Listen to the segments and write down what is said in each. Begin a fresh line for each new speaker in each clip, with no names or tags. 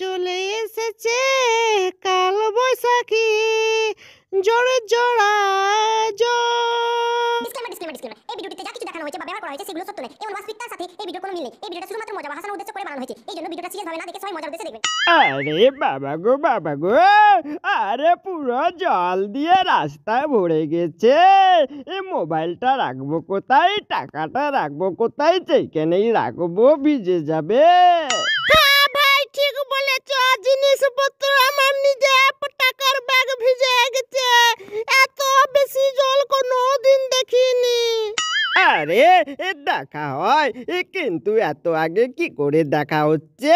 চলে এসেছে কাল বৈশাখী জোরে জোড়া
বাবা গো বাবা গো পুরো জল দিয়ে রাস্তায় ভরে গেছে এই মোবাইলটা রাখবো কোথায় টাকাটা রাখবো কোথায় সেইখানেই রাখবো ভিজে যাবে
জিনিসপত্র আমার নিজে টাকার ব্যাগ ভিজে গেছে এত বেশি জল কোনো দিন দেখিনি
আরে দেখা হয় কিন্তু এত আগে কি করে দেখা হচ্ছে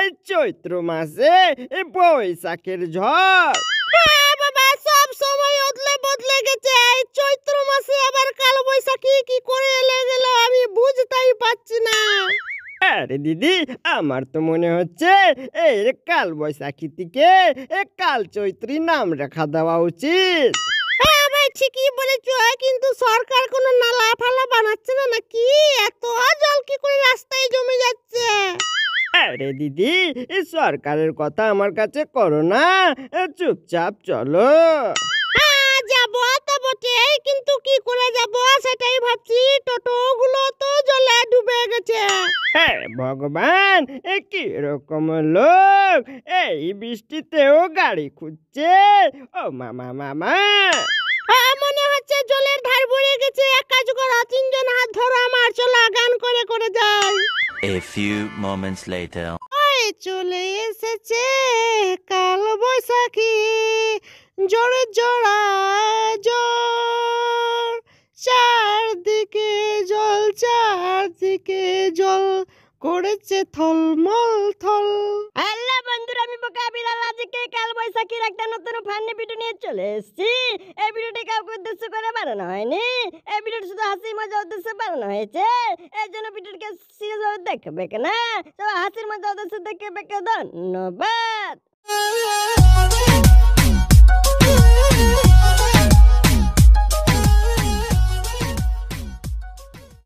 এই চৈত্র মাসে বৈশাখের ঝড় আরে দিদি আমার তো মনে হচ্ছে এই কাল বৈশাখী থেকে কাল চৈত্রী নাম রেখা দেওয়া উচিত
হ্যাঁ ঠিকই বলেছ কিন্তু সরকার কোনো নালা ফালা বানাচ্ছে না নাকি এত জল কি করে রাস্তায় জমে যাচ্ছে
আরে দিদি সরকারের কথা আমার কাছে করো না চুপচাপ চলো
হ্যাঁ, যাবো তো বটে কিন্তু কি করে যাবো সেটাই ভাবছি টোটো গুলো তো জলে ডুবে গেছে হে
হ্যাঁ, ভগবান এ কিরকম রকম লোক এই বৃষ্টিতেও গাড়ি খুঁজছে ও মামা মামা
হ্যাঁ, মনে হচ্ছে জলের ধার ভরে গেছে এক কাজ করো তিনজন হাত ধরো আমার চলো গান করে করে যাই
A few moments later.
ওই চলে এসেছে কাল বৈশাখী জোরে জোড়া জোর চারদিকে জল চারদিকে জল করেছে থলমল থল
আল্লাহ বন্ধুরা আমি বিড়াল আজকে কাল বৈশাখীর একটা নতুন ফান্নি ভিডিও নিয়ে চলে এসেছি এই ভিডিওটি কাউকে উদ্দেশ্য করে বানানো হয়নি এই ভিডিওটি শুধু হাসি মজা উদ্দেশ্যে বানানো হয়েছে এই জন্য ভিডিওটিকে সিরিয়াসভাবে দেখবে না তো হাসির মজা উদ্দেশ্যে দেখবে ধন্যবাদ